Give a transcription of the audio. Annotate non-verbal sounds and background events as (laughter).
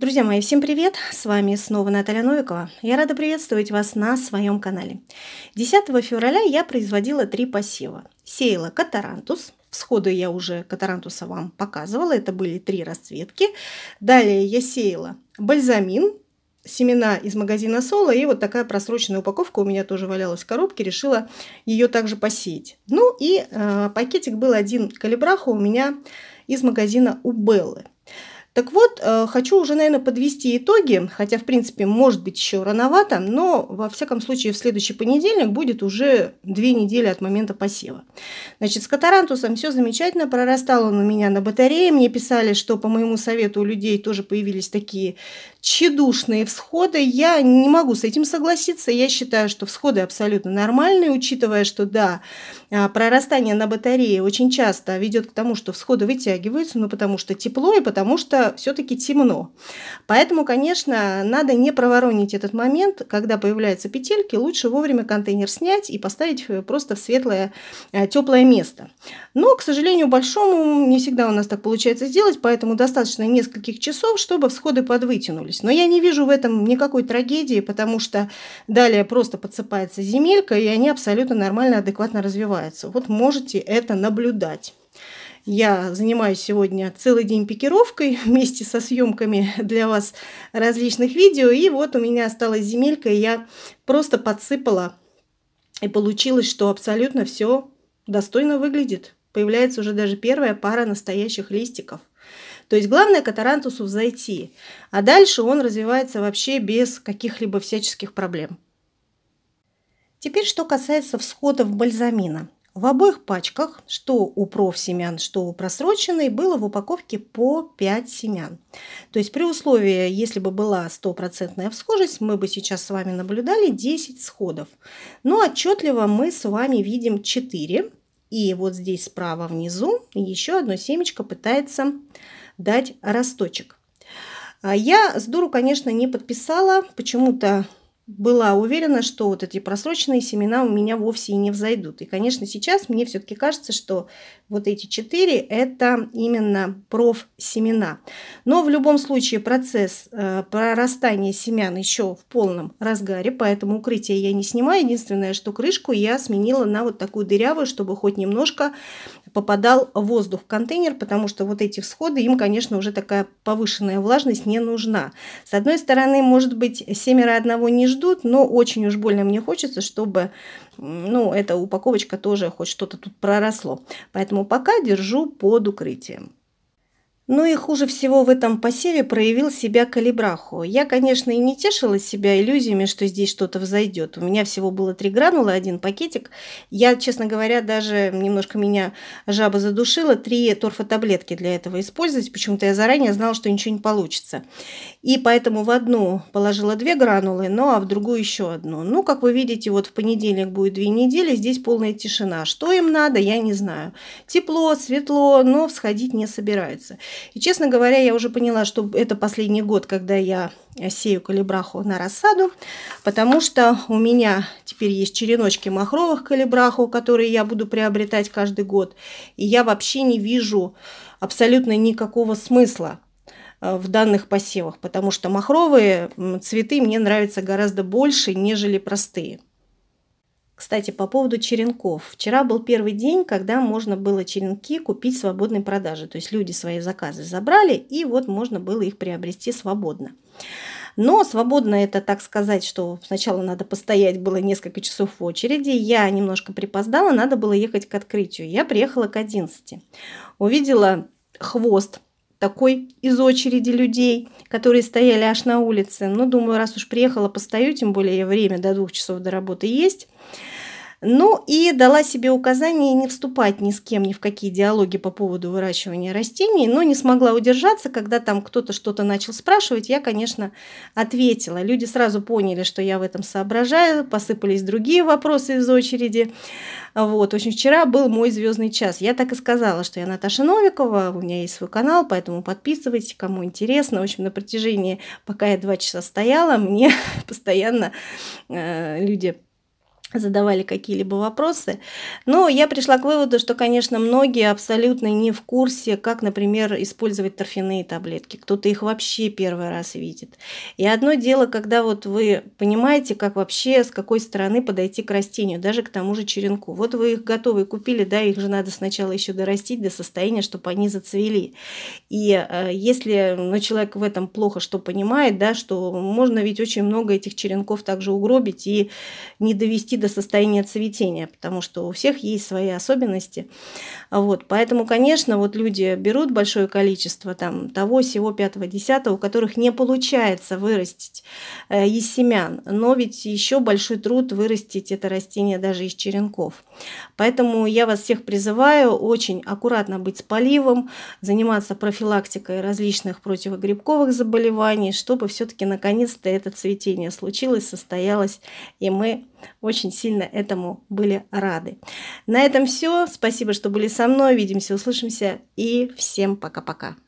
Друзья мои, всем привет! С вами снова Наталья Новикова. Я рада приветствовать вас на своем канале. 10 февраля я производила три посева. Сеяла катарантус, всходы я уже катарантуса вам показывала, это были три расцветки. Далее я сеяла бальзамин, семена из магазина Соло, и вот такая просроченная упаковка у меня тоже валялась в коробке, решила ее также посеять. Ну и э, пакетик был один калибраха у меня из магазина у Беллы. Так вот, э, хочу уже, наверное, подвести итоги, хотя, в принципе, может быть еще рановато, но, во всяком случае, в следующий понедельник будет уже две недели от момента посева. Значит, с катарантусом все замечательно, прорастал он у меня на батарее, мне писали, что по моему совету у людей тоже появились такие тщедушные всходы. Я не могу с этим согласиться, я считаю, что всходы абсолютно нормальные, учитывая, что, да, а, прорастание на батарее очень часто ведет к тому, что всходы вытягиваются, ну, потому что тепло и потому что все-таки темно. Поэтому, конечно, надо не проворонить этот момент, когда появляются петельки, лучше вовремя контейнер снять и поставить э, просто в светлое, э, теплое место. Но, к сожалению, большому не всегда у нас так получается сделать, поэтому достаточно нескольких часов, чтобы всходы подвытянулись. Но я не вижу в этом никакой трагедии, потому что далее просто подсыпается земелька, и они абсолютно нормально, адекватно развиваются. Вот можете это наблюдать. Я занимаюсь сегодня целый день пикировкой (laughs) вместе со съемками для вас различных видео. И вот у меня осталась земелька, и я просто подсыпала. И получилось, что абсолютно все достойно выглядит. Появляется уже даже первая пара настоящих листиков. То есть главное катарантусу взойти, а дальше он развивается вообще без каких-либо всяческих проблем. Теперь что касается всходов бальзамина. В обоих пачках, что у профсемян, что у просроченной, было в упаковке по 5 семян. То есть при условии, если бы была стопроцентная всхожесть, мы бы сейчас с вами наблюдали 10 сходов. Но отчетливо мы с вами видим 4. И вот здесь справа внизу еще одно семечко пытается дать росточек. А я с дуру, конечно, не подписала. Почему-то была уверена, что вот эти просроченные семена у меня вовсе и не взойдут. И, конечно, сейчас мне все-таки кажется, что вот эти четыре – это именно профсемена. Но в любом случае процесс э, прорастания семян еще в полном разгаре, поэтому укрытие я не снимаю. Единственное, что крышку я сменила на вот такую дырявую, чтобы хоть немножко попадал воздух в контейнер, потому что вот эти всходы, им, конечно, уже такая повышенная влажность не нужна. С одной стороны, может быть, семеро одного не ждут, ждут, но очень уж больно мне хочется, чтобы, ну, эта упаковочка тоже хоть что-то тут проросло. Поэтому пока держу под укрытием. Ну и хуже всего в этом посеве проявил себя калибраху. Я, конечно, и не тешила себя иллюзиями, что здесь что-то взойдет. У меня всего было три гранула, один пакетик. Я, честно говоря, даже немножко меня жаба задушила. Три торфотаблетки для этого использовать. Почему-то я заранее знала, что ничего не получится. И поэтому в одну положила две гранулы, ну а в другую еще одну. Ну, как вы видите, вот в понедельник будет две недели, здесь полная тишина. Что им надо, я не знаю. Тепло, светло, но всходить не собирается. И, честно говоря, я уже поняла, что это последний год, когда я сею калибраху на рассаду, потому что у меня теперь есть череночки махровых калибраху, которые я буду приобретать каждый год. И я вообще не вижу абсолютно никакого смысла э, в данных посевах, потому что махровые цветы мне нравятся гораздо больше, нежели простые. Кстати, по поводу черенков. Вчера был первый день, когда можно было черенки купить в свободной продаже. То есть люди свои заказы забрали, и вот можно было их приобрести свободно. Но свободно это так сказать, что сначала надо постоять, было несколько часов в очереди. Я немножко припоздала, надо было ехать к открытию. Я приехала к 11. Увидела хвост такой из очереди людей, которые стояли аж на улице. Но ну, думаю, раз уж приехала, постою, тем более я время до двух часов до работы есть. Ну и дала себе указание не вступать ни с кем ни в какие диалоги по поводу выращивания растений, но не смогла удержаться, когда там кто-то что-то начал спрашивать, я, конечно, ответила. Люди сразу поняли, что я в этом соображаю, посыпались другие вопросы из очереди. Вот, в общем, вчера был мой звездный час. Я так и сказала, что я Наташа Новикова, у меня есть свой канал, поэтому подписывайтесь, кому интересно. В общем, на протяжении, пока я два часа стояла, мне (laughs) постоянно э, люди задавали какие-либо вопросы. Но я пришла к выводу, что, конечно, многие абсолютно не в курсе, как, например, использовать торфяные таблетки. Кто-то их вообще первый раз видит. И одно дело, когда вот вы понимаете, как вообще, с какой стороны подойти к растению, даже к тому же черенку. Вот вы их готовые купили, да, их же надо сначала еще дорастить до состояния, чтобы они зацвели. И э, если ну, человек в этом плохо что понимает, да, что можно ведь очень много этих черенков также угробить и не довести до состояния цветения, потому что у всех есть свои особенности. Вот, поэтому, конечно, вот люди берут большое количество там того, сего, пятого, десятого, у которых не получается вырастить э, из семян, но ведь еще большой труд вырастить это растение даже из черенков. Поэтому я вас всех призываю очень аккуратно быть с поливом, заниматься профилактикой различных противогрибковых заболеваний, чтобы все-таки наконец-то это цветение случилось, состоялось, и мы очень сильно этому были рады. На этом все. Спасибо, что были со мной. Видимся, услышимся и всем пока-пока.